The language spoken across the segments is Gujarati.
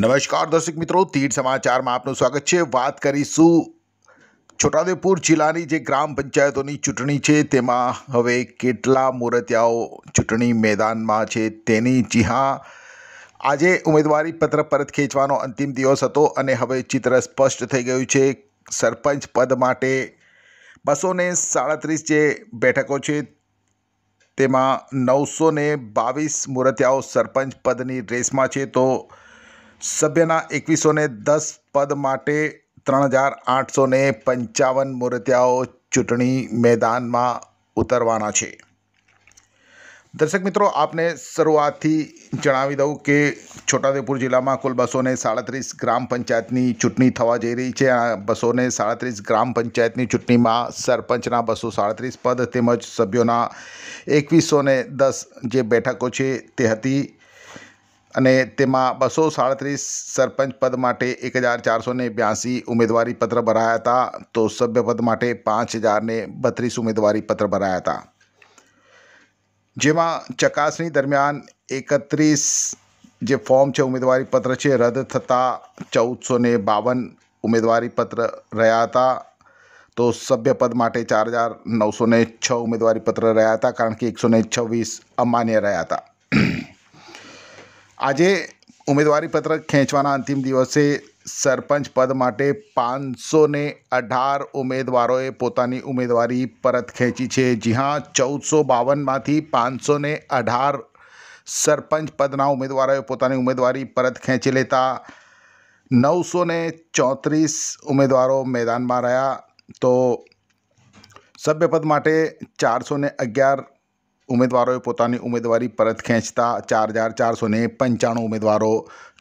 નમસ્કાર દર્શક મિત્રો તીર સમાચારમાં આપનું સ્વાગત છે વાત કરીશું છોટાઉદેપુર જિલ્લાની જે ગ્રામ પંચાયતોની ચૂંટણી છે તેમાં હવે કેટલા મુરતિયાઓ ચૂંટણી મેદાનમાં છે તેની જી હા આજે ઉમેદવારી પત્ર પરત ખેંચવાનો અંતિમ દિવસ હતો અને હવે ચિત્ર સ્પષ્ટ થઈ ગયું છે સરપંચ પદ માટે બસો સાડત્રીસ જે બેઠકો છે તેમાં નવસો ને બાવીસ મુરતિયાઓ સરપંચ પદની રેસમાં છે તો સભ્યના એકવીસોને દસ પદ માટે ત્રણ હજાર આઠસો પંચાવન મૂર્તિયાઓ ચૂંટણી મેદાનમાં ઉતરવાના છે દર્શક મિત્રો આપને શરૂઆતથી જણાવી દઉં કે છોટાઉદેપુર જિલ્લામાં કુલ બસોને સાડત્રીસ ગ્રામ પંચાયતની ચૂંટણી થવા જઈ રહી છે આ બસોને સાડત્રીસ ગ્રામ પંચાયતની ચૂંટણીમાં સરપંચના બસો સાડત્રીસ પદ તેમજ સભ્યોના એકવીસો દસ જે બેઠકો છે તે હતી અને તેમાં બસો સાડત્રીસ સરપંચ પદ માટે એક હજાર ચારસો ને બ્યાસી ઉમેદવારી પત્ર ભરાયા હતા તો સભ્યપદ માટે પાંચ હજારને બત્રીસ ઉમેદવારી પત્ર ભરાયા હતા જેમાં ચકાસણી દરમિયાન એકત્રીસ જે ફોર્મ છે ઉમેદવારી પત્ર છે રદ થતાં ચૌદસો ને બાવન ઉમેદવારી પત્ર રહ્યા હતા તો સભ્યપદ માટે ચાર હજાર નવસો છ ઉમેદવારી પત્ર રહ્યા હતા કારણ કે એકસો છવ્વીસ અમાન્ય રહ્યા હતા આજે ઉમેદવારીપત્ર ખેંચવાના અંતિમ દિવસે સરપંચ પદ માટે પાંચસો ને અઢાર ઉમેદવારોએ પોતાની ઉમેદવારી પરત ખેંચી છે જી હા ચૌદસો બાવનમાંથી પાંચસો ને અઢાર સરપંચ પદના ઉમેદવારોએ પોતાની ઉમેદવારી પરત ખેંચી લેતા નવસો ને ચોત્રીસ ઉમેદવારો મેદાનમાં રહ્યા તો સભ્યપદ માટે ચારસો અગિયાર ઉમેદવારોએ પોતાની ઉમેદવારી પરત ખેંચતા ચાર હજાર ચારસો ને પંચાણું ઉમેદવારો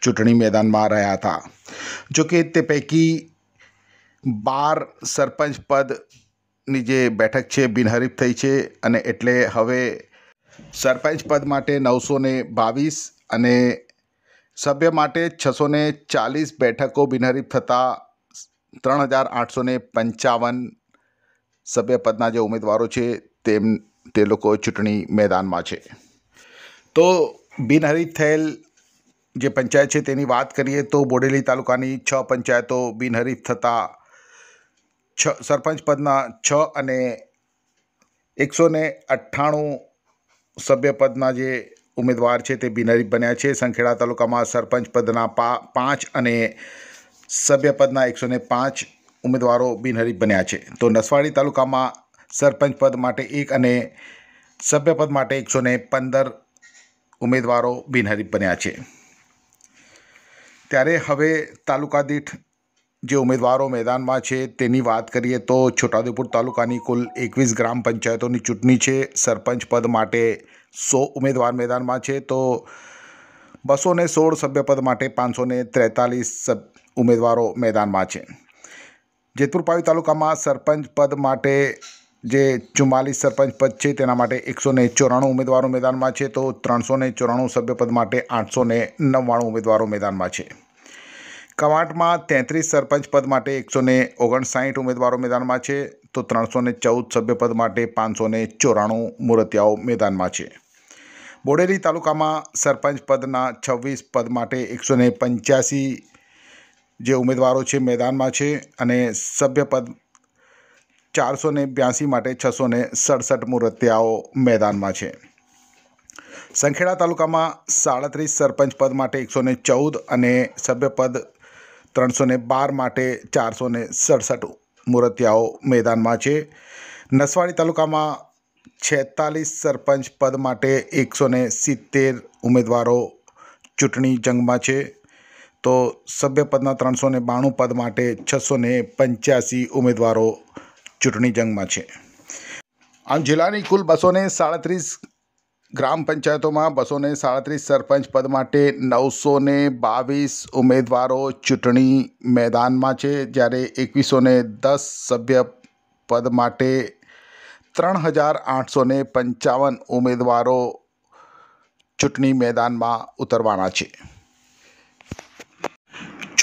ચૂંટણી મેદાનમાં રહ્યા હતા જોકે તે પૈકી બાર સરપંચ પદની જે બેઠક છે બિનહરીફ થઈ છે અને એટલે હવે સરપંચ પદ માટે નવસો ને બાવીસ અને સભ્ય માટે છસો ને ચાલીસ બેઠકો બિનહરીફ થતાં ત્રણ હજાર આઠસો પંચાવન સભ્યપદના જે ઉમેદવારો છે તેમ તે લોકો ચૂંટણી મેદાનમાં છે તો બિનહરીફ થયેલ જે પંચાયત છે તેની વાત કરીએ તો બોડેલી તાલુકાની છ પંચાયતો બિનહરીફ થતાં છ સરપંચ પદના છ અને એકસો ને અઠ્ઠાણું સભ્ય પદના જે ઉમેદવાર છે તે બિનહરીફ બન્યા છે સંખેડા તાલુકામાં સરપંચ પદના પાંચ અને સભ્ય પદના એકસો પાંચ ઉમેદવારો બિનહરીફ બન્યા છે તો નસવાડી તાલુકામાં સરપંચ પદ માટે એક અને સભ્યપદ માટે એકસો ને પંદર ઉમેદવારો બિનહરીફ બન્યા છે ત્યારે હવે તાલુકા દીઠ જે ઉમેદવારો મેદાનમાં છે તેની વાત કરીએ તો છોટાઉદેપુર તાલુકાની કુલ એકવીસ ગ્રામ પંચાયતોની ચૂંટણી છે સરપંચ પદ માટે સો ઉમેદવાર મેદાનમાં છે તો બસો ને સોળ સભ્યપદ માટે પાંચસો ને ત્રેતાલીસ ઉમેદવારો મેદાનમાં છે જેતપુર પાવી તાલુકામાં સરપંચ પદ માટે જે ચુમ્માલીસ સરપંચ પદ છે તેના માટે એકસો ને ચોરાણું ઉમેદવારો મેદાનમાં છે તો ત્રણસો ને ચોરાણું સભ્યપદ માટે આઠસો ને નવ્વાણું ઉમેદવારો મેદાનમાં છે કવાંટમાં તેત્રીસ સરપંચ પદ માટે એકસો ને ઓગણસાઠ ઉમેદવારો મેદાનમાં છે તો ત્રણસો ને ચૌદ સભ્યપદ માટે પાંચસો ને ચોરાણું મૂર્તિયાઓ મેદાનમાં છે બોડેલી તાલુકામાં સરપંચ પદના છવ્વીસ પદ માટે એકસો ને પંચ્યાસી જે ઉમેદવારો છે મેદાનમાં છે અને સભ્યપદ ચારસો ને બ્યાસી માટે છસો ને સડસઠ મૂર્તિયાઓ મેદાનમાં છે સંખેડા તાલુકામાં સાડત્રીસ સરપંચ પદ માટે એકસો ને ચૌદ અને સભ્યપદ ત્રણસો ને બાર માટે ચારસો ને સડસઠ મૂર્તિયાઓ મેદાનમાં છે નસવાડી તાલુકામાં છેતાલીસ સરપંચ પદ માટે એકસો ને સિત્તેર ઉમેદવારો ચૂંટણી જંગમાં છે તો સભ્યપદના ત્રણસો ને બાણું પદ માટે છસો ને પંચ્યાસી ઉમેદવારો ચૂંટણી જંગમાં છે આમ જિલ્લાની કુલ બસોને સાડત્રીસ ગ્રામ પંચાયતોમાં બસોને સાડત્રીસ સરપંચ પદ માટે નવસો ને બાવીસ ઉમેદવારો ચૂંટણી મેદાનમાં છે જ્યારે એકવીસો ને દસ સભ્ય પદ માટે ત્રણ હજાર આઠસો ને પંચાવન ઉમેદવારો ચૂંટણી મેદાનમાં ઉતરવાના છે